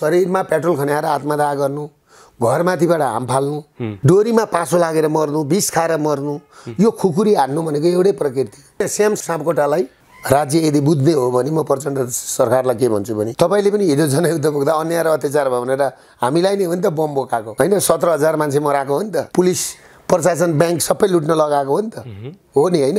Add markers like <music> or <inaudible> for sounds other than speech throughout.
शरीरमा पेट्रोल खन्याएर आत्मदाह गर्नु घरमाथिबाट हाम फाल्नु डोरीमा पासो लागेर मर्नु विष खाएर मर्नु यो खुकुरी हान्नु भनेको एउटै प्रकृति श्याम सापकोटालाई राज्य यदि बुझ्ने हो भने म प्रचण्ड सरकारलाई के भन्छु भने तपाईँले पनि हिजो जनयुद्ध पुग्दा अन्याय र अत्याचार भयो भनेर हामीलाई नै हो नि त बम बोकाएको होइन सत्र हजार मान्छे मराएको हो नि त पुलिस प्रशासन ब्याङ्क सबै लुट्न लगाएको हो नि त हो नि होइन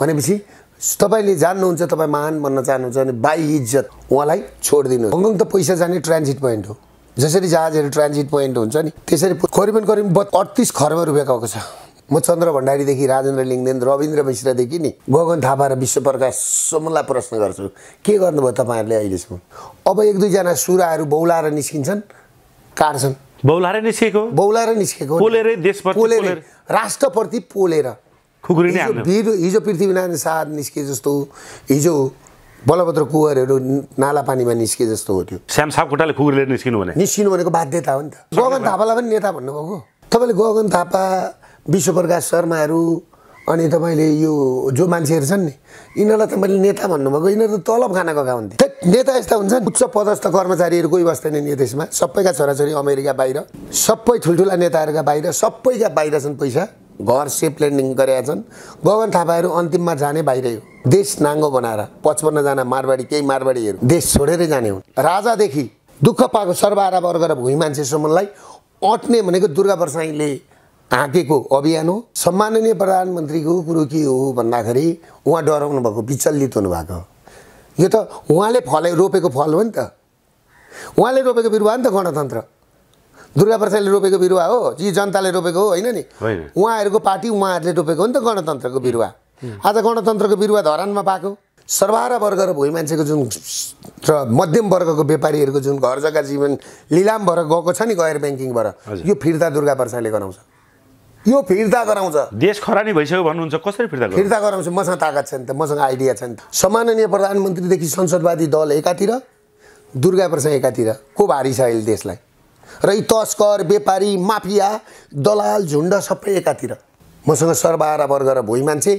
भनेपछि तपाईँले जान्नुहुन्छ तपाईँ महान भन्न चाहनुहुन्छ भने बाई इज्जत उहाँलाई छोडिदिनु हङकङ त पैसा जाने ट्रान्जिट पोइन्ट हो जसरी जहाजहरू ट्रान्जिट पोइन्ट हुन्छ नि त्यसरी करिबन करिब अडतिस खर्ब रुपियाँ गएको छ म चन्द्र भण्डारीदेखि राजेन्द्र लिङ्गदेन रविन्द्र मिश्रदेखि नि गगन थापा र विश्व प्रकाशसम्मलाई प्रश्न गर्छु के गर्नुभयो तपाईँहरूले अहिलेसम्म अब एक दुईजना सुराहरू बौलाएर निस्किन्छन् काट्छन् बौलाएर निस्केको बौलाएर निस्केको पोलेर राष्ट्रप्रति पोलेर खुकुरी नै हाल्नु हिजो पृथ्वीनारायण शाह निस्के जस्तो हिजो बलभद्र कुवरहरू नाला पानीमा निस्के जस्तो हो त्यो श्याम सापकोटाले खुकुरीले निस्किनु भने निस्किनु भनेको बाध्यता हो नि त गगन थापालाई पनि नेता भन्नुभएको तपाईँले गगन थापा विश्वप्रकाश शर्माहरू अनि तपाईँले यो जो मान्छेहरू छन् नि यिनीहरूलाई त मैले नेता भन्नुभएको यिनीहरू त तलब खाना गएका हुन्थे नेता यस्ता हुन्छन् उच्च पदस्थ कर्मचारीहरू कोही बस्दैनन् नि देशमा सबैका छोराछोरी अमेरिका बाहिर सबै ठुल्ठुला नेताहरूका बाहिर सबैका बाहिर छन् पैसा घर ल्यान्डिङ गरेका छन् गगन थापाहरू अन्तिममा जाने बाहिरै हो देश नाङ्गो बनाएर पचपन्नजना मारवाडी केही मारवाडीहरू देश छोडेरै जाने हुन् राजादेखि दुःख पाएको सर्वहारा वर्ग र भुइँ मान्छेसम्मलाई अट्ने भनेको दुर्गा प्रसाईले हाँकेको अभियान हो सम्माननीय प्रधानमन्त्रीको कुरो के हो भन्दाखेरि उहाँ डराउनु भएको विचलित हुनुभएको यो त उहाँले फलै रोपेको फल हो नि त उहाँले रोपेको बिरुवा नि त गणतन्त्र दुर्गा प्रसादले रोपेको बिरुवा हो जी जनताले रोपेको हो होइन नि उहाँहरूको पार्टी उहाँहरूले रोपेको हो नि त गणतन्त्रको बिरुवा आज गणतन्त्रको बिरुवा धरानमा पाएको सर्वहारा वर्ग र भोइ मान्छेको जुन र मध्यम वर्गको व्यापारीहरूको जुन घर जग्गा जीवन लिलाम भएर गएको छ नि गैर ब्याङ्किङबाट यो फिर्ता दुर्गा प्रसादले गराउँछ यो फिर्ता गराउँछ देश खरानी भइसक्यो भन्नुहुन्छ कसरी फिर्ता फिर्ता गराउँछ मसँग तागत छ नि त मसँग आइडिया छ नि त सम्माननीय प्रधानमन्त्रीदेखि संसदवादी दल एकातिर दुर्गा प्रसाद एकातिर को भारी छ अहिले देशलाई र यी तस्कर व्यापारी माफिया दलाल झुन्ड सबै एकातिर मसँग सर्वहारा वर्ग र भुइँ मान्छे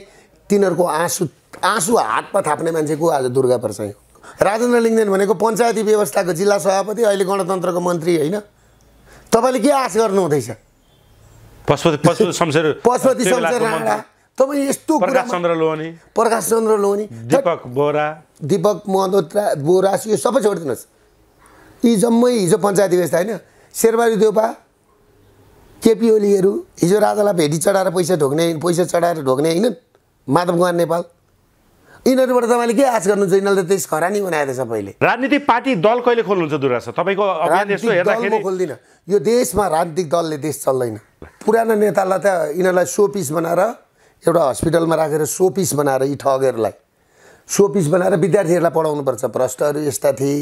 तिनीहरूको आँसु आँसु हातमा थाप्ने मान्छेको आज दुर्गा प्रसाई हो राजेन्द्र लिङ्गदेन भनेको पञ्चायती व्यवस्थाको जिल्ला सभापति अहिले गणतन्त्रको मन्त्री होइन तपाईँले के आश गर्नु हुँदैछ पशुपति <laughs> शमशेर राणा तपाईँ यस्तो प्रकाश चन्द्र लोनी प्रकाश चन्द्र लोहनी दिपक बोरा दिपक मदोत्रा बोरा यो सबै छोडिदिनुहोस् यी जम्मै हिजो पञ्चायती व्यवस्था होइन शेरबहादुर देउपा केपी ओलीहरू हिजो राजालाई भेटी चढाएर पैसा ढोक्ने पैसा चढाएर ढोक्ने होइन माधव कुमार नेपाल यिनीहरूबाट तपाईँले के आश गर्नुहुन्छ यिनीहरूले त त्यस खरानी बनाएर सबैले राजनीतिक पार्टी दल कहिले खोल्नुहुन्छ दुरासा तपाईँको म खोल्दिनँ यो देशमा राजनीतिक दलले देश चल्दैन पुरानो नेतालाई त यिनीहरूलाई सोपिस बनाएर एउटा हस्पिटलमा राखेर सोपिस बनाएर यी ठगहरूलाई सोपिस बनाएर विद्यार्थीहरूलाई पढाउनुपर्छ भ्रष्टहरू यस्ता थिए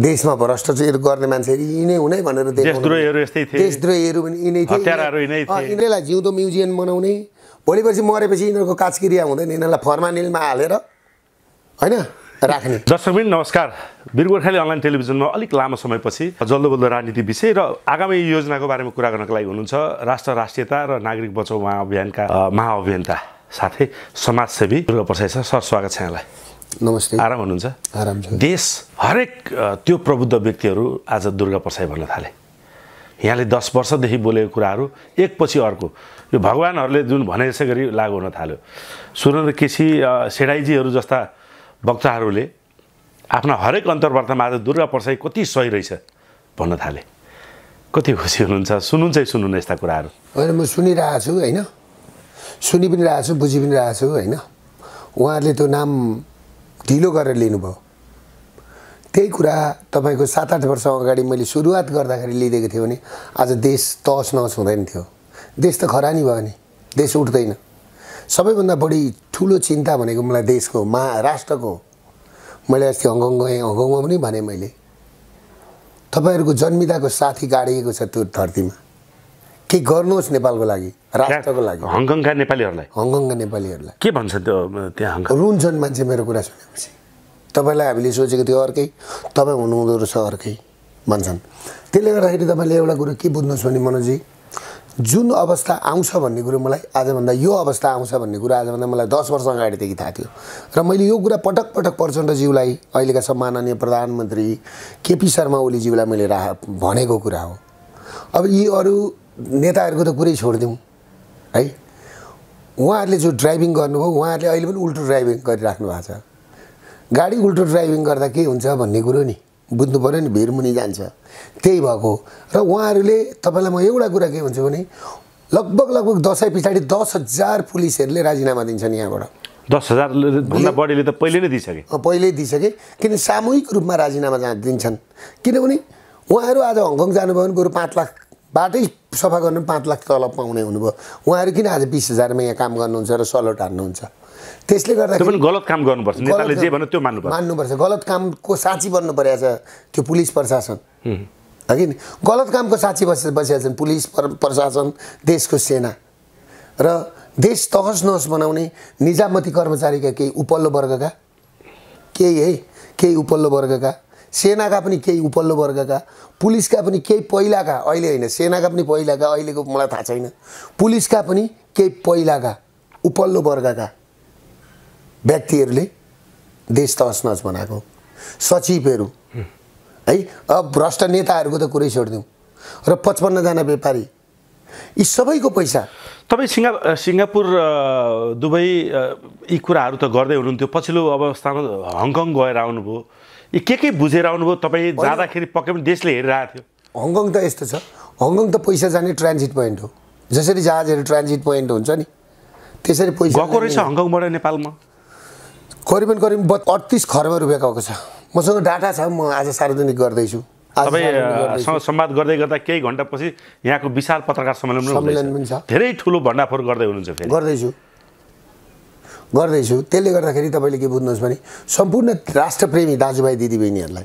देशमा भ्रष्टाचार गर्ने मान्छेहरू यिनै हुने भनेर देशद्रोहीहरू पनि यिनै यिनैलाई जिउँदो म्युजियम बनाउने भोलि पर्सि मरेपछि यिनीहरूको काजक्रिया हुँदैन यिनीहरूलाई फर्मानिलमा हालेर होइन राख्ने दर्शक पनि नमस्कार वीर गोर्खाली अनलाइन टेलिभिजनमा अलिक लामो समयपछि जल्दो बल्दो राजनीति विषय र आगामी योजनाको बारेमा कुरा गर्नको लागि हुनुहुन्छ राष्ट्र राष्ट्रियता र नागरिक बचाउ महाअभियानका महाअभियन्ता साथै समाजसेवी दुर्गा प्रसाई सर स्वागत छ यहाँलाई नमस्ते आराम हुनुहुन्छ आराम छ देश हरेक त्यो प्रबुद्ध व्यक्तिहरू आज दुर्गा प्रसाई भन्न थाले यहाँले दस वर्षदेखि बोलेको कुराहरू एकपछि अर्को यो भगवान्हरूले जुन भने यसै गरी लागु हुन थाल्यो सुरेन्द्र केसी सेडाइजीहरू जस्ता वक्ताहरूले आफ्ना हरेक अन्तर्वार्तामा आज दुर्गा प्रसाई कति सही रहेछ भन्न थाले कति खुसी हुनुहुन्छ चाहिँ सुन्नुहुन्न यस्ता कुराहरू होइन म सुनिरहेको छु होइन सुनि पनि रहेको छु बुझि पनि रहेको छु होइन उहाँहरूले त्यो नाम ढिलो गरेर लिनुभयो त्यही कुरा तपाईँको सात आठ वर्ष अगाडि मैले सुरुवात गर्दाखेरि लिइदिएको थिएँ भने आज देश तहस नहस हुँदैन थियो देश त खरानी भयो नि देश उठ्दैन सबैभन्दा बढी ठुलो चिन्ता भनेको मलाई देशको मा राष्ट्रको मैले अस्ति हङकङ गएँ हङकङमा पनि भने मैले तपाईँहरूको जन्मिदाको साथी गाडिएको छ त्यो धरतीमा के गर्नुहोस् नेपालको लागि राष्ट्रको लागि हङकङका नेपालीहरूलाई हङकङका नेपालीहरूलाई के भन्छ त्यो त्यहाँ रुन्छन् मान्छे मेरो कुरा सुनेपछि तपाईँलाई हामीले सोचेको थियो अर्कै तपाईँ हुनुहुँदो रहेछ अर्कै भन्छन् त्यसले गर्दाखेरि तपाईँले एउटा कुरो के बुझ्नुहोस् भने मनोजी जुन अवस्था आउँछ भन्ने कुरो मलाई आजभन्दा यो अवस्था आउँछ भन्ने कुरो आजभन्दा मलाई दस वर्ष अगाडिदेखि थाहा थियो र मैले यो कुरा पटक पटक प्रचण्डज्यूलाई अहिलेका सम्माननीय प्रधानमन्त्री केपी शर्मा ओलीज्यूलाई मैले राह भनेको कुरा हो अब यी अरू नेताहरूको त कुरै छोडिदिउँ है उहाँहरूले जो ड्राइभिङ गर्नुभयो उहाँहरूले अहिले पनि उल्टो ड्राइभिङ गरिराख्नु भएको छ गाडी उल्टो ड्राइभिङ गर्दा के हुन्छ भन्ने कुरो नि बुझ्नु पऱ्यो नि भिड मुनि जान्छ त्यही भएको र उहाँहरूले तपाईँलाई म एउटा कुरा के भन्छु भने लगभग लगभग दसैँ पछाडि दस हजार पुलिसहरूले राजीनामा दिन्छन् यहाँबाट दस हजारभन्दा बढीले त पहिले नै दिइसके पहिल्यै दिइसके किन सामूहिक रूपमा राजीनामा राजिनामा दिन्छन् किनभने उहाँहरू आज हङकङ जानुभयो भने बरु पाँच लाख बाटै सफा गर्नु पाँच लाख तलब पाउने हुनुभयो उहाँहरू किन आज बिस हजारमा यहाँ काम गर्नुहुन्छ र सलट हान्नुहुन्छ त्यसले गर्दाखेरि गलत काम गर्नुपर्छ नेताले जे भन्यो त्यो मान्नुपर्छ मान्नुपर्छ गलत कामको साँची बन्नु परेको छ त्यो पुलिस प्रशासन कि गलत कामको साँची बस बसिरहेको छन् पुलिस प्रशासन देशको सेना र देश तहस नहस बनाउने निजामती कर्मचारीका केही उपल्लो वर्गका केही है केही उपल्लो वर्गका सेनाका पनि केही उपल्लो वर्गका पुलिसका पनि केही पहिलाका अहिले होइन सेनाका पनि पहिलाका अहिलेको मलाई थाहा छैन पुलिसका पनि केही पहिलाका उपल्लो वर्गका व्यक्तिहरूले देश तहसनहस बनाएको सचिवहरू है अब भ्रष्ट नेताहरूको त कुरै छोडिदिउँ र पचपन्नजना व्यापारी यी सबैको पैसा तपाईँ सिङ्गा सिङ्गापुर दुबई यी कुराहरू त गर्दै हुनुहुन्थ्यो पछिल्लो अवस्थामा हङकङ गएर आउनुभयो यो के के बुझेर आउनुभयो तपाईँ जाँदाखेरि पक्कै पनि देशले हेरिरहेको थियो हङकङ त यस्तो छ हङकङ त पैसा जाने ट्रान्जिट पोइन्ट हो जसरी जहाजहरू ट्रान्जिट पोइन्ट हुन्छ नि त्यसरी पैसा गएको रहेछ हङकङबाट नेपालमा करिबन करिब अडतिस खर्ब रुपियाँ गएको छ मसँग डाटा छ म आज सार्वजनिक गर्दैछु तपाईँ संवाद गर्दै गर्दा केही घन्टापछि यहाँको विशाल पत्रकार सम्मेलन सम्मेलन पनि छ धेरै ठुलो भण्डाफोर गर्दै हुनुहुन्छ गर्दैछु गर्दैछु त्यसले गर्दाखेरि तपाईँले के बुझ्नुहोस् भने सम्पूर्ण राष्ट्रप्रेमी दाजुभाइ दिदीबहिनीहरूलाई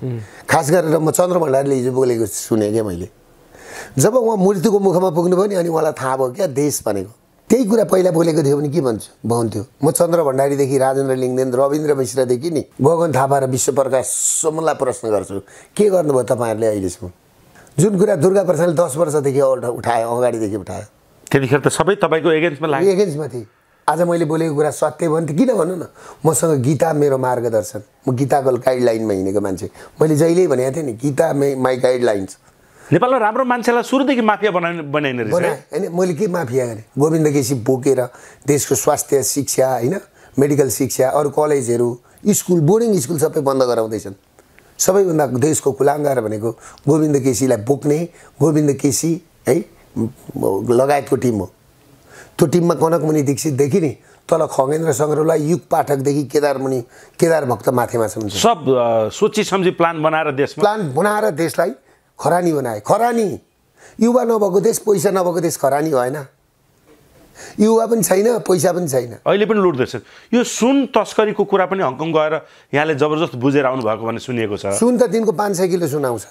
खास गरेर म चन्द्र भण्डारीले हिजो बोलेको सुने क्या मैले जब उहाँ मृत्युको मुखमा पुग्नुभयो नि अनि उहाँलाई थाहा भयो क्या देश भनेको त्यही कुरा पहिला बोलेको थियो भने के भन्छु भन्थ्यो म चन्द्र भण्डारीदेखि राजेन्द्र लिङ्गदेन रविन्द्र मिश्रदेखि नि गगन थापा र विश्व प्रकाशसम्मलाई प्रश्न गर्छु के गर्नुभयो तपाईँहरूले अहिलेसम्म जुन कुरा दुर्गा प्रसादले दस वर्षदेखि उठायो अगाडिदेखि उठायो त्यतिखेर त सबै तपाईँको एगेन्स्टमा एगेन्स्टमा थिएँ आज मैले बोलेको कुरा सत्य त किन भन्नु न मसँग गीता मेरो मार्गदर्शन म गीताको गाइडलाइनमा हिँडेको मान्छे मैले जहिले भनेको थिएँ नि गीता मे माई गाइडलाइन्स नेपालमा राम्रो मान्छेलाई सुरुदेखि माफिया बनाउने बनाइने रहेछ होइन मैले के माफिया गरेँ गोविन्द केसी बोकेर देशको स्वास्थ्य शिक्षा होइन मेडिकल शिक्षा अरू कलेजहरू स्कुल बोर्डिङ स्कुल सबै बन्द गराउँदैछन् सबैभन्दा देशको कुलाङ्गार भनेको गोविन्द केसीलाई बोक्ने गोविन्द केसी है लगायतको टिम हो त्यो टिममा कनकमुनि दीक्षितदेखि नि तल खगेन्द्र सङ्ग्रहलाई युग पाठकदेखि केदारमुनि केदार भक्त माथिमा छन् सब सोची सम्झी प्लान बनाएर देश प्लान बनाएर देशलाई खरानी बनाए खरानी युवा नभएको देश पैसा नभएको देश खरानी भएन युवा पनि छैन पैसा पनि छैन अहिले पनि लुट्दैछ यो सुन तस्करीको कुरा पनि हङकङ गएर यहाँले जबरजस्त बुझेर आउनु भएको भन्ने सुनिएको छ सुन त दिनको पाँच सय किलो सुन आउँछ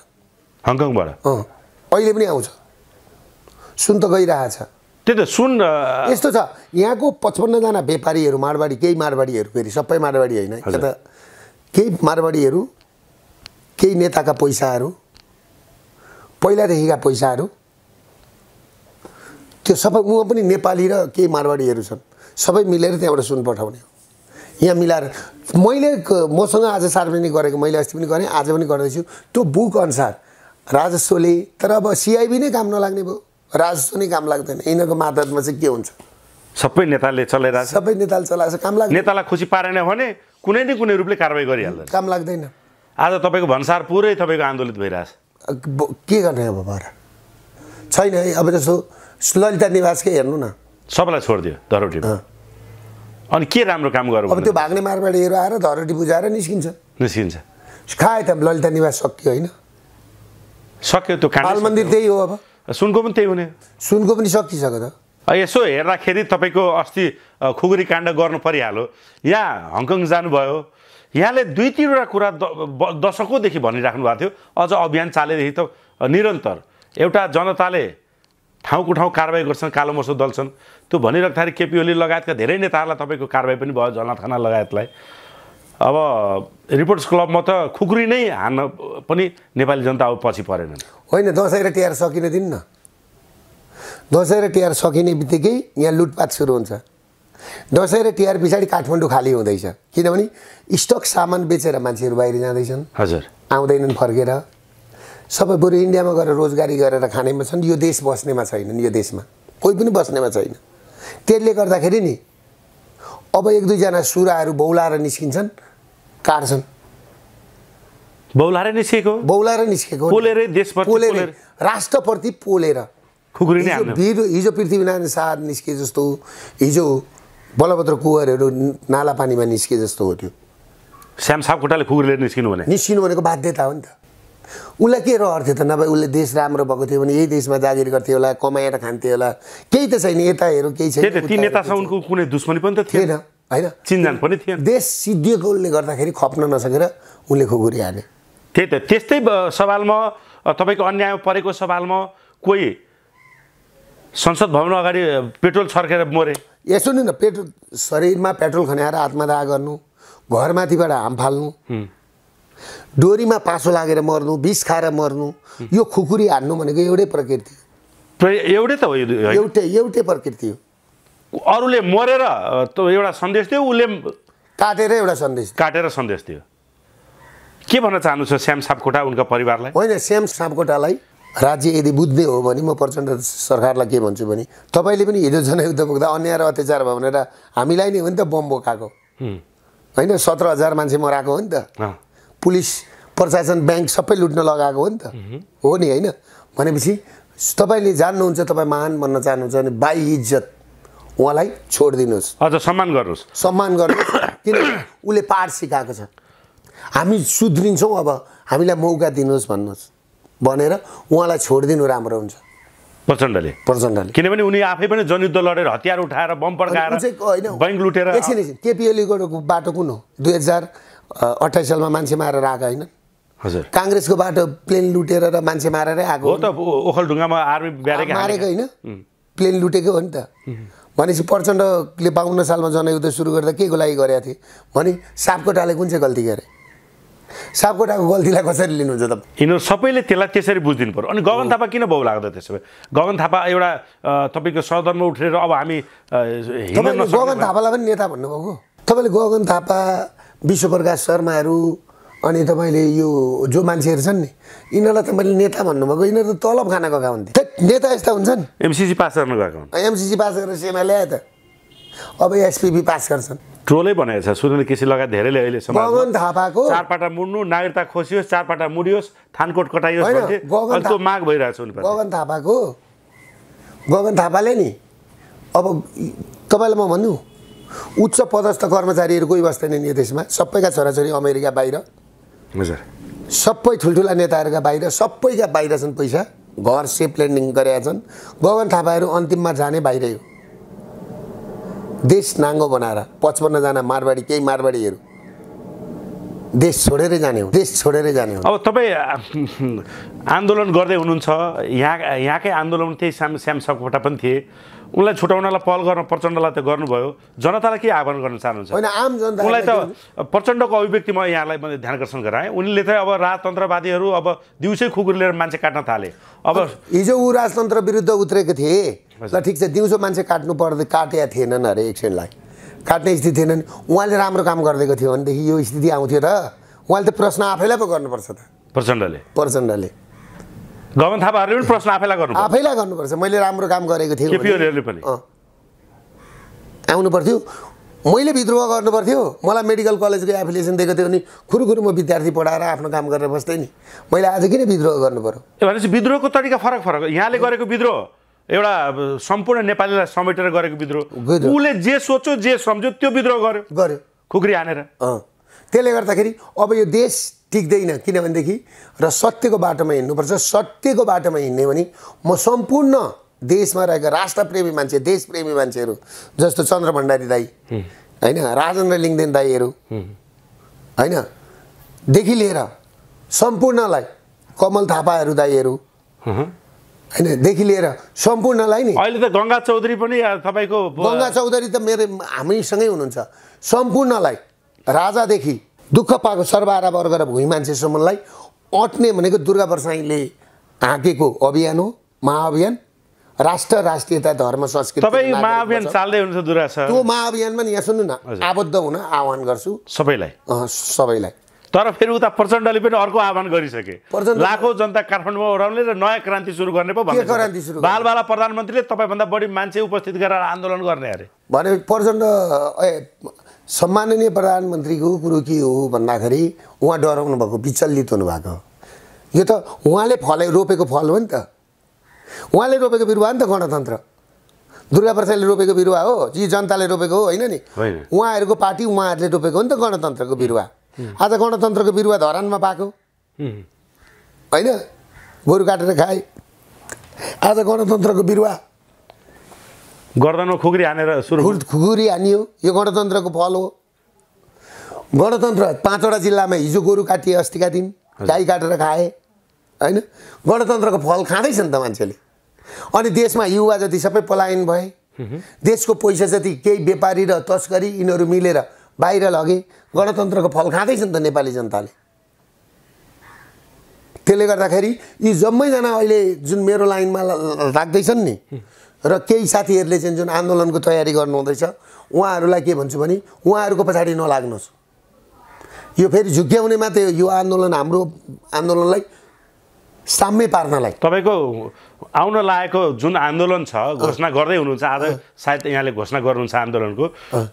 हङकङबाट अहिले पनि आउँछ सुन त गइरहेछ त्यही त सुन यस्तो छ यहाँको पचपन्नजना व्यापारीहरू मारवाडी केही मारवाडीहरू फेरि सबै मारवाडी होइन त केही मारवाडीहरू केही नेताका पैसाहरू पहिलादेखिका पैसाहरू त्यो सबै उहाँ पनि नेपाली र केही मारवाडीहरू छन् सबै मिलेर त्यहाँबाट सुन पठाउने हो यहाँ मिलाएर मैले मसँग आज सार्वजनिक गरेको मैले अस्ति पनि गरेँ आज पनि गर्दैछु त्यो बुक अनुसार राजस्वले तर अब सिआइबी नै काम नलाग्ने भयो राजस्व नै काम लाग्दैन यिनीहरूको मादतमा चाहिँ के हुन्छ सबै नेताले चलाइरहेको सबै नेताले चलाएको काम लाग्छ नेतालाई खुसी पारेन भने कुनै न कुनै रूपले कारवाही गरिहाल्छ काम लाग्दैन आज तपाईँको भन्सार पुरै तपाईँको आन्दोलित भइरहेछ के गर्ने अब भएर छैन है अब जस्तो ललिता निवासकै हेर्नु न सबैलाई छोडिदियो धरोटी अनि के राम्रो काम गर्नु अब त्यो भाग्ने मारवाडीहरू आएर धरोटी बुझाएर निस्किन्छ निस्किन्छ खाए त ललिता निवास सक्यो होइन सक्यो त्यो काल मन्दिर त्यही हो अब सुनको पनि त्यही हुने सुनको पनि सकिसक्यो त यसो हेर्दाखेरि तपाईँको अस्ति खुगुरी काण्ड गर्नु परिहाल्यो यहाँ हङकङ जानुभयो यहाँले दुई तिनवटा कुरा द दशकौँदेखि भनिराख्नु भएको थियो अझ अभियान चालेदेखि त निरन्तर एउटा जनताले ठाउँको ठाउँ कारवाही गर्छन् कालो मसो दल्छन् त्यो भनिराख्दाखेरि केपी ओली लगायतका धेरै नेताहरूलाई तपाईँको कारवाही पनि भयो जलना थाना लगायतलाई अब रिपोर्ट्स क्लबमा त खुकुरी नै हान्न पनि नेपाली जनता अब पछि परेन होइन दसैँ र तिहार दिन न दसैँ र तिहार सकिने बित्तिकै यहाँ लुटपाट सुरु हुन्छ दसैँ र तिहार पछाडि काठमाडौँ खाली हुँदैछ किनभने स्टक सामान बेचेर मान्छेहरू बाहिर जाँदैछन् हजुर आउँदैनन् फर्केर सबै बरु इन्डियामा गएर रोजगारी गरेर खानेमा छन् यो देश बस्नेमा छैनन् यो देशमा कोही पनि बस्नेमा छैन त्यसले गर्दाखेरि नि अब एक दुईजना सुराहरू बौलाएर निस्किन्छन् काट्छन् बौलाएर निस्केको बौलाएर निस्केको पोलेर पोलेर राष्ट्रप्रति पोलेर हिजो हिजो पृथ्वीनारायण शाह निस्के जस्तो हिजो बलभद्र कुवरहरू नाला पानीमा निस्के जस्तो हो त्यो श्याम सापकोटाले खुकुरीले निस्किनु भने निस्किनु भनेको बाध्यता हो नि त उसलाई के रहर थियो त नभए उसले देश राम्रो भएको थियो भने यही देशमा जागिर गर्थ्यो होला कमाएर खान्थ्यो होला केही त छैन यता हेरौँ केही छैन ती नेतासँग उनको कुनै दुश्मनी पनि त थिएन होइन चिन्जान पनि थिएन देश सिद्धिएकोले गर्दाखेरि खप्न नसकेर उनले खुकुरी हाले त्यही त त्यस्तै सवालमा तपाईँको अन्यायमा परेको सवालमा कोही संसद भवन अगाडि पेट्रोल छर्केर मरे यसो नि न पेट्रोल शरीरमा पेट्रोल खन्याएर आत्मदाह गर्नु घरमाथिबाट हाम फाल्नु डोरीमा पासो लागेर मर्नु विष खाएर मर्नु यो खुकुरी हान्नु भनेको एउटै प्रकृति एउटै त हो एउटै एउटै प्रकृति हो अरूले मरेर त्यो एउटा सन्देश थियो उसले काटेर एउटा सन्देश काटेर सन्देश थियो के भन्न चाहनु छ श्याम सापकोटा उनका परिवारलाई होइन श्याम सापकोटालाई राज्य यदि बुझ्ने हो भने म प्रचण्ड सरकारलाई के भन्छु भने तपाईँले पनि हिजो जनयुद्ध पुग्दा अन्याय र अत्याचार भयो भनेर हामीलाई नै हो नि त बम बोकाएको होइन सत्र हजार मान्छे मराएको हो नि त पुलिस प्रशासन ब्याङ्क सबै लुट्न लगाएको हो नि त हो नि होइन भनेपछि तपाईँले जान्नुहुन्छ तपाईँ महान भन्न चाहनुहुन्छ भने बाई इज्जत उहाँलाई छोडिदिनुहोस् हजुर सम्मान गर्नुहोस् सम्मान गर्नुहोस् किन उसले पाठ सिकाएको छ हामी सुध्रिन्छौँ अब हामीलाई मौका दिनुहोस् भन्नुहोस् भनेर उहाँलाई छोडिदिनु राम्रो हुन्छ प्रचण्डले प्रचण्डले किनभने उनी आफै पनि जनयुद्ध लडेर हतियार उठाएर बम पड्काएर बैङ्क लुटेर एकछिन एकछिन केपिएलको बाटो कुन हो दुई हजार अठाइस सालमा मान्छे मारेर आएको होइन हजुर काङ्ग्रेसको बाटो प्लेन लुटेर र मान्छे मारेरै आएको हो त ओखलढुङ्गामा आर्मी मारेको होइन प्लेन लुटेको हो नि त भनेपछि प्रचण्डले बाहन्न सालमा जनयुद्ध सुरु गर्दा के को लागि गरेका थिए भने सापकोटाले कुन चाहिँ गल्ती गरे सापकोटाको गल्तीलाई कसरी लिनुहुन्छ त यिनीहरू सबैले त्यसलाई त्यसरी बुझिदिनु पऱ्यो अनि गगन थापा किन बाउ लाग्दा त्यसो भए गगन थापा एउटा तपाईँको सदनमा उठेर अब हामी गगन थापालाई पनि नेता भन्नुभएको तपाईँले गगन थापा विश्वप्रकाश शर्माहरू अनि तपाईँले यो जो मान्छेहरू छन् नि यिनीहरूलाई त मैले नेता भन्नुभएको यिनीहरू त तलब खाना गएको हुन्थे नेता यस्ता हुन्छन् एमसिसी पास गर्न गएको एमसिसी पास गरेर सेमा ल्याए त अब एसपिपी पास गर्छन् ट्रोलै भनेको छ सुनिल केसी लगायत धेरैले अहिले गगन थापाको चारपाटा मुड्नु नागरिकता खोसियोस् चारपाटा मुडियोस् थानकोट कटाइयोस् त्यो माग भइरहेको छ गगन थापाको गगन थापाले नि अब तपाईँलाई म भन्नु उच्च पदस्थ कर्मचारीहरू कोही नि यो देशमा सबैका छोराछोरी अमेरिका बाहिर हजुर सबै ठुल्ठुला नेताहरूका बाहिर सबैका बाहिर छन् पैसा घर सेप ल्यान्डिङ गरेका छन् गगन थापाहरू अन्तिममा जाने बाहिरै हो देश नाङ्गो बनाएर पचपन्नजना मारवाडी केही मारवाडीहरू देश छोडेरै जाने हो देश छोडेरै जाने हो अब तपाईँ आन्दोलन गर्दै हुनुहुन्छ यहाँ यहाँकै आन्दोलन त्यही श्याम श्याम पनि थिए उनलाई छुट्याउनलाई पहल गर्न प्रचण्डलाई त गर्नुभयो जनतालाई के आह्वान गर्न चाहनुहुन्छ आम उनलाई त प्रचण्डको अभिव्यक्ति म यहाँलाई मैले ध्यानकर्षण गराएँ उनले त अब राजतन्त्रवादीहरू अब दिउँसै खुकुर लिएर मान्छे काट्न थाले अब हिजो ऊ राजतन्त्र विरुद्ध उत्रेको थिए ल ठिक छ दिउँसो मान्छे काट्नु पर्दै काटेका थिएनन् अरे एकछिनलाई काट्ने स्थिति थिएनन् उहाँले राम्रो काम गरिदिएको थियो भनेदेखि यो स्थिति आउँथ्यो र उहाँले त प्रश्न आफैलाई पो गर्नुपर्छ त प्रचण्डले प्रचण्डले गगन थापाहरूले पनि प्रश्न आफैलाई गर्नु आफैलाई गर्नुपर्छ मैले राम्रो काम गरेको थिएँ केपिओहरूले पनि आउनु पर्थ्यो मैले विद्रोह गर्नुपर्थ्यो मलाई मेडिकल कलेजको एफिलिएसन दिएको थियो भने खुरुखुरु म विद्यार्थी पढाएर आफ्नो काम गरेर बस्थेँ नि मैले आज किन विद्रोह गर्नु पऱ्यो भनेपछि विद्रोहको तरिका फरक फरक यहाँले गरेको विद्रोह एउटा सम्पूर्ण नेपालीलाई समेटेर गरेको विद्रोह उसले जे सोच्यो जे सम्झ्यो त्यो विद्रोह गर्यो गर्यो खुकुरी हानेर त्यसले गर्दाखेरि अब यो देश टिक्दैन किनभनेदेखि र सत्यको बाटोमा हिँड्नुपर्छ सत्यको बाटोमा हिँड्ने भने म सम्पूर्ण देशमा रहेका राष्ट्रप्रेमी मान्छे देशप्रेमी मान्छेहरू जस्तो चन्द्र भण्डारी दाई होइन राजेन्द्र लिङ्गदेन दाईहरू होइनदेखि लिएर सम्पूर्णलाई कमल थापाहरू दाईहरू होइनदेखि लिएर सम्पूर्णलाई नि अहिले त गङ्गा चौधरी पनि तपाईँको गङ्गा चौधरी त मेरो हामीसँगै हुनुहुन्छ सम्पूर्णलाई राजादेखि दुःख पाएको सर्वहारा वर्ग र भुइँ मान्छेसम्मलाई अट्ने भनेको दुर्गा प्रसाईले हाँकेको अभियान हो महाअभियान राष्ट्र राष्ट्रियता धर्म संस्कृति महाअभियान चाल्दै हुनुहुन्छ दुर्गा त्यो महाअभियानमा नि यहाँ सुन्नु न आबद्ध हुन आह्वान गर्छु सबैलाई सबैलाई तर फेरि उता प्रचण्डले पनि अर्को आह्वान गरिसके लाखौँ जनता काठमाडौँमा ओढाउने र नयाँ क्रान्ति सुरु गर्ने पो क्रान्ति सुरु बालबाला प्रधानमन्त्रीले तपाईँभन्दा बढी मान्छे उपस्थित गरेर आन्दोलन गर्ने अरे भने प्रचण्ड सम्माननीय प्रधानमन्त्रीको कुरो के हो भन्दाखेरि उहाँ डराउनु भएको विचलित हुनुभएको यो त उहाँले फल रोपेको फल हो नि त उहाँले रोपेको बिरुवा नि त गणतन्त्र दुर्गा प्रसादले रोपेको बिरुवा हो जी जनताले रोपेको हो होइन नि उहाँहरूको पार्टी उहाँहरूले रोपेको हो नि त गणतन्त्रको बिरुवा आज गणतन्त्रको बिरुवा धरानमा पाएको होइन गोरु काटेर खाए आज गणतन्त्रको बिरुवा गर्दनमा खुकुरी हानेर सुरु खुकुरी हानियो यो गणतन्त्रको फल हो गणतन्त्र पाँचवटा जिल्लामा हिजो गोरु काटिए अस्तिका दिन गाई काटेर खाए होइन गणतन्त्रको फल खाँदैछन् त मान्छेले अनि देशमा युवा जति सबै पलायन भए देशको पैसा जति केही व्यापारी र तस्करी यिनीहरू मिलेर बाहिर लगे गणतन्त्रको फल खाँदैछन् त नेपाली जनताले त्यसले गर्दाखेरि यी जम्मैजना अहिले जुन मेरो लाइनमा राख्दैछन् नि र केही साथीहरूले चाहिँ जुन आन्दोलनको तयारी गर्नुहुँदैछ उहाँहरूलाई के भन्छु भने उहाँहरूको पछाडि नलाग्नुहोस् यो फेरि झुक्क्याउने मात्रै हो यो आन्दोलन हाम्रो आन्दोलनलाई साम्य पार्नलाई तपाईँको आउन लागेको जुन आन्दोलन छ घोषणा गर्दै हुनुहुन्छ आज सायद यहाँले घोषणा गर्नुहुन्छ आन्दोलनको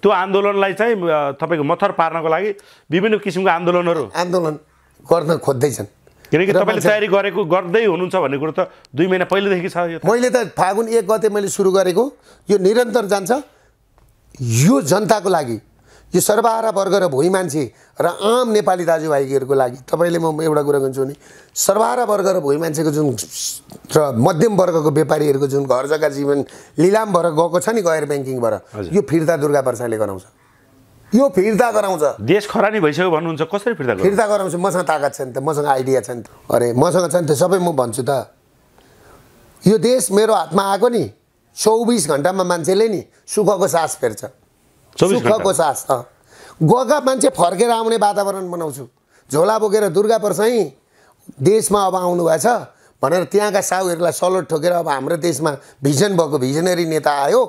त्यो आन्दोलनलाई चाहिँ तपाईँको मथर पार्नको लागि विभिन्न किसिमको आन्दोलनहरू आन्दोलन गर्न खोज्दैछन् किनकि तपाईँले तयारी गरेको गर्दै हुनुहुन्छ भन्ने कुरो त दुई महिना पहिलेदेखि छ यो मैले त फागुन एक गते मैले सुरु गरेको यो निरन्तर जान्छ यो जनताको लागि यो सर्वहारा वर्ग र भोइ मान्छे र आम नेपाली दाजुभाइहरूको लागि तपाईँले म एउटा कुरा भन्छु भने सर्वहारा वर्ग र भोइ मान्छेको जुन र मध्यम वर्गको व्यापारीहरूको जुन घर जग्गा जीवन लिलाम भएर गएको छ नि गैर ब्याङ्किङबाट यो फिर्ता दुर्गा वर्षाले गराउँछ यो फिर्ता गराउँछ देश खरानी भइसक्यो भन्नुहुन्छ कसरी फिर्ता फिर्ता गराउँछ मसँग तागत छ नि त मसँग आइडिया छ नि त अरे मसँग छ नि त सबै म भन्छु त यो देश मेरो हातमा आएको नि चौबिस घन्टामा मान्छेले नि सुखको सास फेर्छ सुखको सास अँ गएका मान्छे फर्केर आउने वातावरण बनाउँछु झोला बोकेर दुर्गा पर्साई देशमा अब आउनुभएछ भनेर त्यहाँका साउहरूलाई सलोट ठोकेर अब हाम्रो देशमा भिजन भएको भिजनरी नेता आयो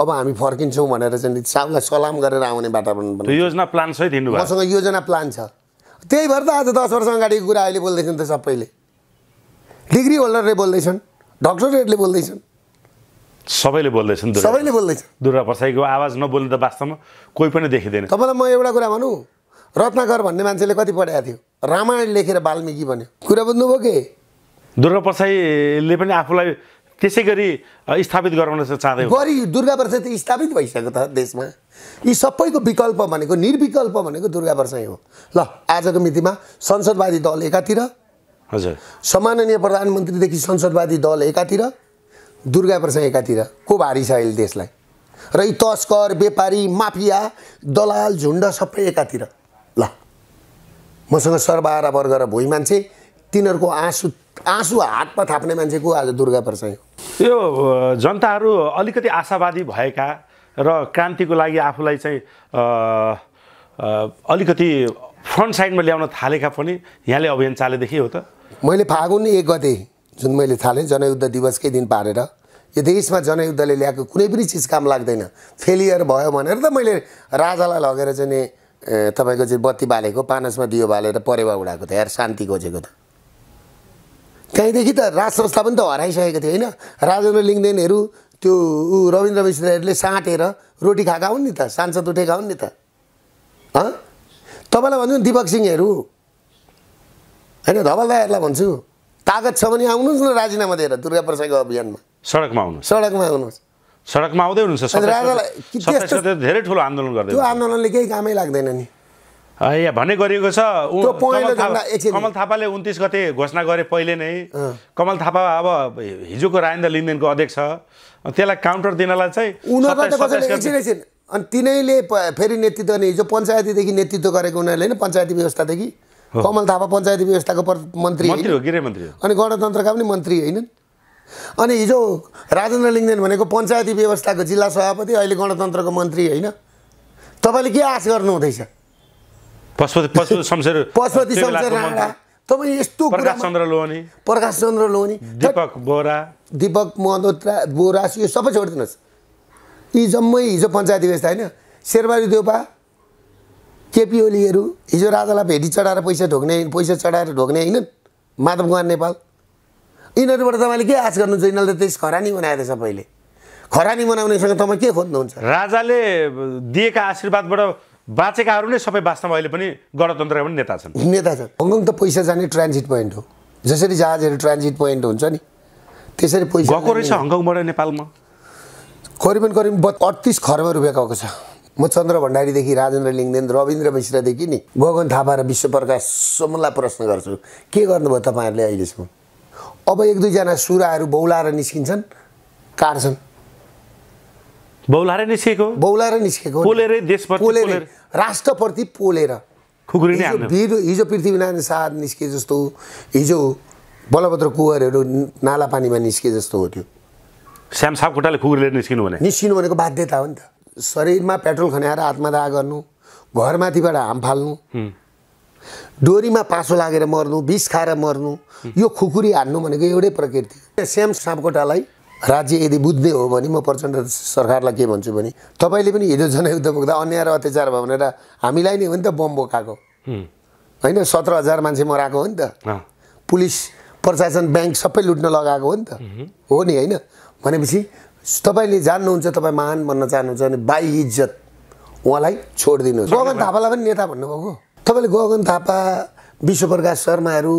अब हामी फर्किन्छौँ भनेर चाहिँ साहुलाई सलाम गरेर आउने वातावरण योजना प्लान छ मसँग योजना प्लान छ त्यही भएर त आज दस वर्ष अगाडिको कुरा अहिले बोल्दैछन् त सबैले डिग्री होल्डरले बोल्दैछन् डक्टरेटले बोल्दैछन् सबैले बोल्दैछन् सबैले बोल्दैछन् दुर्गा प्रसाईको आवाज नबोल्ने त वास्तवमा कोही पनि देखिँदैन तपाईँलाई म एउटा कुरा भनौँ रत्नाकर भन्ने मान्छेले कति पढाएको थियो रामायण लेखेर वाल्मिकी भन्यो कुरा बुझ्नुभयो के दुर्गा प्रसाईले पनि आफूलाई त्यसै गरी स्थापित गराउन चाहिँ चाहँदै गरी दुर्गा वर्ष त स्थापित भइसक्यो त देशमा यी सबैको विकल्प भनेको निर्विकल्प भनेको दुर्गा वर्षै हो ल आजको मितिमा संसदवादी दल एकातिर हजुर सम्माननीय प्रधानमन्त्रीदेखि संसदवादी दल एकातिर दुर्गा वर्ष एकातिर को भारी छ अहिले देशलाई र यी तस्कर व्यापारी माफिया दलाल झुन्ड सबै एकातिर ल मसँग सर्वहारा वर्ग र भोइ मान्छे तिनीहरूको आँसु आँसु हातमा थाप्ने मान्छेको आज दुर्गा हो यो जनताहरू अलिकति आशावादी भएका र क्रान्तिको लागि आफूलाई चाहिँ अलिकति फ्रन्ट साइडमा ल्याउन थालेका पनि यहाँले अभियान चालेदेखि हो त मैले फागुन एक गते जुन मैले थालेँ जनयुद्ध दिवसकै दिन पारेर यो देशमा जनयुद्धले ल्याएको कुनै पनि चिज काम लाग्दैन फेलियर भयो भनेर त मैले राजालाई लगेर चाहिँ तपाईँको चाहिँ बत्ती बालेको पानसमा दियो बालेर परेवा उडाएको त यार शान्ति खोजेको त त्यहीँदेखि त राज संस्था पनि त हराइसकेको थियो होइन राजेन्द्र लिङ्गदेनहरू त्यो ऊ रविन्द्र मिश्रहरूले साँटेर रोटी खाएका हुन् नि त सांसद उठेका हुन् नि त तपाईँलाई भन्छु नि दिपक सिंहहरू होइन धवल दाईहरूलाई भन्छु तागत छ भने आउनुहोस् न राजीनामा दिएर दुर्गा प्रसादको अभियानमा सडकमा आउनु सडकमा आउनुहोस् सडकमा आउँदै हुनुहुन्छ राजालाई धेरै ठुलो आन्दोलन गर्दै त्यो आन्दोलनले केही कामै लाग्दैन नि भन्ने गरिएको छ कमल थापाले उन्तिस गते घोषणा गरे पहिले नै कमल थापा अब हिजोको राजेन्द्र लिङ्गदेनको अध्यक्ष त्यसलाई काउन्टर दिनलाई चाहिँ अनि तिनैले फेरि नेतृत्व गर्ने हिजो पञ्चायतीदेखि नेतृत्व गरेको उनीहरूले होइन पञ्चायती व्यवस्थादेखि कमल थापा पञ्चायती व्यवस्थाको मन्त्री हो गृहमन्त्री अनि गणतन्त्रका पनि मन्त्री होइनन् अनि हिजो राजेन्द्र लिङ्गदेन भनेको पञ्चायती व्यवस्थाको जिल्ला सभापति अहिले गणतन्त्रको मन्त्री होइन तपाईँले के आश गर्नु हुँदैछ पशुपति <laughs> शमशेर पशुपति शमशेर राणा तपाईँ यस्तो प्रकाश चन्द्र लोहनी प्रकाश चन्द्र लोहनी दिपक बोरा दिपक मल्होत्रा बोरास यो सबै छोडिदिनुहोस् यी जम्मै हिजो पञ्चायती व्यवस्था होइन शेरबहादुर देउपा केपी ओलीहरू हिजो राजालाई भेटी चढाएर पैसा ढोक्ने पैसा चढाएर ढोक्ने होइन माधव कुमार नेपाल यिनीहरूबाट तपाईँले के आश गर्नुहुन्छ यिनीहरूले त्यस खरानी बनाएर सबैले खरानी बनाउनेसँग तपाईँ के खोज्नुहुन्छ राजाले दिएका आशीर्वादबाट बाँचेकाहरू नै सबै वास्तवमा अहिले पनि गणतन्त्रका पनि नेता छन् नेता छन् हङकङ त पैसा जाने ट्रान्जिट पोइन्ट हो जसरी जहाजहरू ट्रान्जिट पोइन्ट हुन्छ नि त्यसरी पैसा गएको रहेछ हङकङबाट नेपालमा करिबन करिब अडतिस खर्ब रुपियाँ गएको छ म चन्द्र भण्डारीदेखि राजेन्द्र लिङ्गदेन रविन्द्र मिश्रदेखि नि गगन थापा र विश्व प्रकाशसम्मलाई प्रश्न गर्छु के गर्नुभयो तपाईँहरूले अहिलेसम्म अब एक दुईजना सुराहरू बौलाएर निस्किन्छन् काट्छन् बौलाएर निस्केको निस्केको पोलेरै पोलेर राष्ट्रप्रति पोलेर खुकुरी हिजो हिजो पृथ्वीनारायण शाह निस्के जस्तो हिजो बलभद्र कुवरहरू पानीमा निस्के जस्तो हो त्यो श्याम सापकोटाले खुकुरीले निस्किनु भने निस्किनु भनेको बाध्यता हो नि त शरीरमा पेट्रोल खन्याएर आत्मदाह गर्नु घरमाथिबाट हाम फाल्नु डोरीमा पासो लागेर मर्नु विष खाएर मर्नु यो खुकुरी हान्नु भनेको एउटै प्रकृति श्याम सापकोटालाई राज्य यदि बुझ्ने हो भने म प्रचण्ड सरकारलाई के भन्छु भने तपाईँले पनि हिजो जनयुद्ध बोक्दा अन्याय र अत्याचार भयो भनेर हामीलाई नै हो नि त बम बोकाएको होइन सत्र हजार मान्छे मराएको हो नि त पुलिस प्रशासन ब्याङ्क सबै लुट्न लगाएको हो नि त हो नि होइन भनेपछि तपाईँले जान्नुहुन्छ तपाईँ महान भन्न चाहनुहुन्छ भने बाई इज्जत उहाँलाई छोडिदिनुहोस् गगन थापालाई पनि नेता भन्नुभएको तपाईँले गगन थापा विश्वप्रकाश शर्माहरू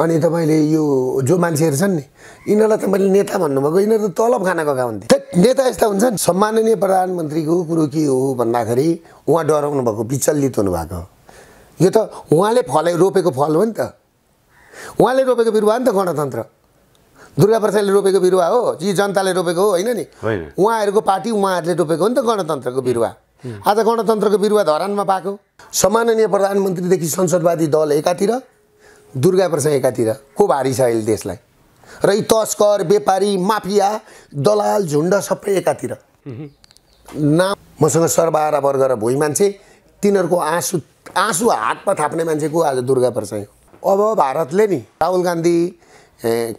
अनि तपाईँले यो जो मान्छेहरू छन् नि यिनीहरूलाई त मैले नेता भन्नुभएको यिनीहरू त तलब खाना गएका हुन्थे नेता यस्ता हुन्छन् सम्माननीय प्रधानमन्त्रीको कुरो के हो भन्दाखेरि उहाँ डराउनु भएको विचलित हुनुभएको यो त उहाँले फलै रोपेको फल हो नि त उहाँले रोपेको बिरुवा नि त गणतन्त्र दुर्गा प्रसादले रोपेको बिरुवा हो जी जनताले रोपेको हो होइन नि उहाँहरूको पार्टी उहाँहरूले रोपेको हो नि त गणतन्त्रको बिरुवा आज गणतन्त्रको बिरुवा धरानमा पाएको सम्माननीय प्रधानमन्त्रीदेखि संसदवादी दल एकातिर दुर्गा एकातिर को भारी छ अहिले देशलाई र यी तस्कर व्यापारी माफिया दलाल झुन्ड सबै एकातिर नाम मसँग सर्बारा वर्ग र भोइ मान्छे तिनीहरूको आँसु आँसु हातमा थाप्ने मान्छे को आज दुर्गा प्रसाई हो अब भारतले नि राहुल गान्धी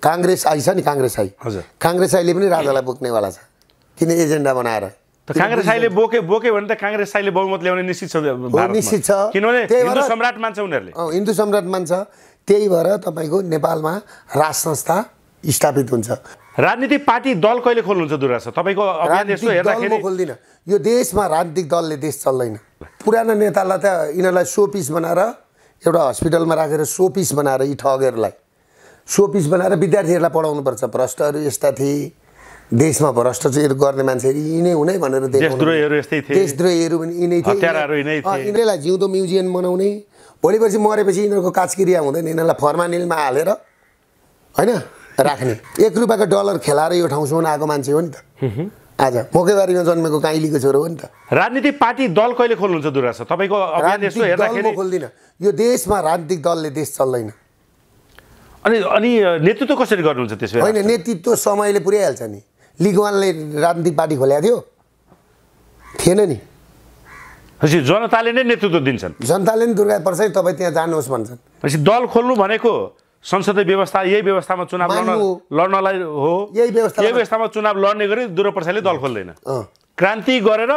काङ्ग्रेस आई छ नि काङ्ग्रेस आई हजुर काङ्ग्रेस आईले पनि राजालाई बोक्नेवाला छ किन एजेन्डा बनाएर काङ्ग्रेस आईले बोके बोके भने त काङ्ग्रेस आईले बहुमत ल्याउने निश्चित छ निश्चित छ किनभने हिन्दू सम्राट मान्छ उनीहरूले हिन्दू सम्राट मान्छ त्यही भएर तपाईँको नेपालमा राज संस्था स्थापित हुन्छ राजनीतिक पार्टी दल कहिले खोल्नुहुन्छ दुर्गा तपाईँको खोल्दिनँ यो देशमा राजनीतिक दलले देश चल्दैन पुरानो नेतालाई त यिनीहरूलाई सोपिस बनाएर एउटा हस्पिटलमा राखेर सोपिस बनाएर यी ठगहरूलाई सोपिस बनाएर विद्यार्थीहरूलाई पढाउनुपर्छ भ्रष्टहरू यस्ता थिए देशमा भ्रष्ट चाहिँ गर्ने मान्छेहरू यिनै हुने भनेर देशद्रोहीहरू पनि यिनै थिए यिनैलाई जिउँदो म्युजियम बनाउने भोलि पर्सि मरेपछि यिनीहरूको काजक्रिया हुँदैन यिनीहरूलाई फर्मानिलमा हालेर होइन राख्ने एक रुपियाँको डलर खेलाएर यो ठाउँसम्म आएको मान्छे हो नि त आज मकैबारीमा जन्मेको काइलीको छोरो हो नि त राजनीतिक पार्टी दल कहिले खोल्नुहुन्छ दुरासा तपाईँको खोल्दिनँ यो देशमा राजनीतिक दलले देश चल्दैन अनि अनि नेतृत्व कसरी गर्नुहुन्छ त्यसो होइन नेतृत्व समयले पुर्याइहाल्छ नि लिगवानले राजनीतिक पार्टी खोलेको थियो थिएन नि जनताले नै नेतृत्व दिन्छन् जनताले नै दुर्गा पर्छ तपाईँ त्यहाँ जानुहोस् भन्छन् पछि दल खोल्नु भनेको संसदीय व्यवस्था यही व्यवस्थामा चुनाव लड्न लड्नलाई हो यही व्यवस्था यही व्यवस्थामा चुनाव लड्ने गरी दूरप्रसादले दल खोल्दैन क्रान्ति गरेर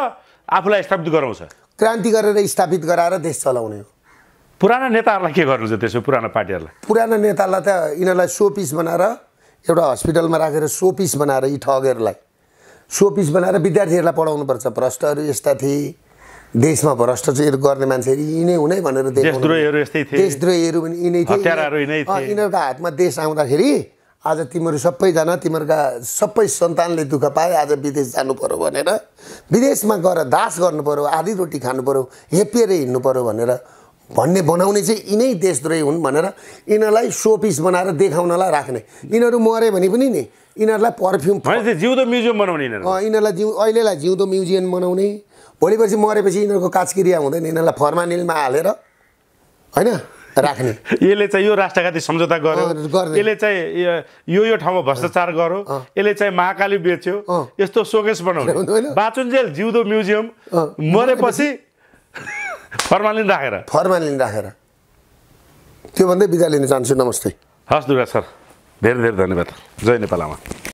आफूलाई स्थापित गराउँछ क्रान्ति गरेर स्थापित गराएर देश चलाउने हो पुराना नेताहरूलाई के गर्नु त्यसो पुराना पार्टीहरूलाई पुराना नेतालाई त यिनीहरूलाई सो पिस बनाएर एउटा हस्पिटलमा राखेर सो पिस बनाएर यी ठगहरूलाई पिस बनाएर विद्यार्थीहरूलाई पढाउनुपर्छ भ्रष्टहरू यस्ता थिए देशमा भ्रष्टाचार गर्ने मान्छेहरू यिनै हुनै भनेर देशद्रोहीहरू यस्तै थिए देशद्रोहीहरू पनि यिनै थिए यिनीहरूको हातमा देश आउँदाखेरि आज तिमीहरू सबैजना तिमीहरूका सबै सन्तानले दुःख पाए आज विदेश जानु पर्यो भनेर विदेशमा गएर दास गर्नु पऱ्यो आधी रोटी खानु पर्यो हेपिएर हिँड्नु पऱ्यो भनेर भन्ने बनाउने चाहिँ यिनै देशद्रोही हुन् भनेर यिनीहरूलाई सोपिस बनाएर देखाउनलाई राख्ने यिनीहरू मरे भने पनि नि यिनीहरूलाई पर्फ्युम जिउँदो म्युजियम बनाउने यिनीहरूलाई जिउ अहिलेलाई जिउँदो म्युजियम बनाउने भोलिपर्सि मरेपछि यिनीहरूको काचक्रिया हुँदैन यिनीहरूलाई फर्मानिलमा हालेर होइन राख्ने यसले चाहिँ यो राष्ट्रघाती सम्झौता गर्यो यसले चाहिँ यो यो ठाउँमा भ्रष्टाचार गर्यो यसले चाहिँ महाकाली बेच्यो यस्तो सोकेस बनाउने <laughs> बाचुन्जेल जिउदो म्युजियम मरेपछि फर्मालिन राखेर फर्मालिन राखेर त्यो भन्दै बिदा लिन चाहन्छु नमस्ते हस् दुर्गा सर धेरै धेरै धन्यवाद जय नेपालमा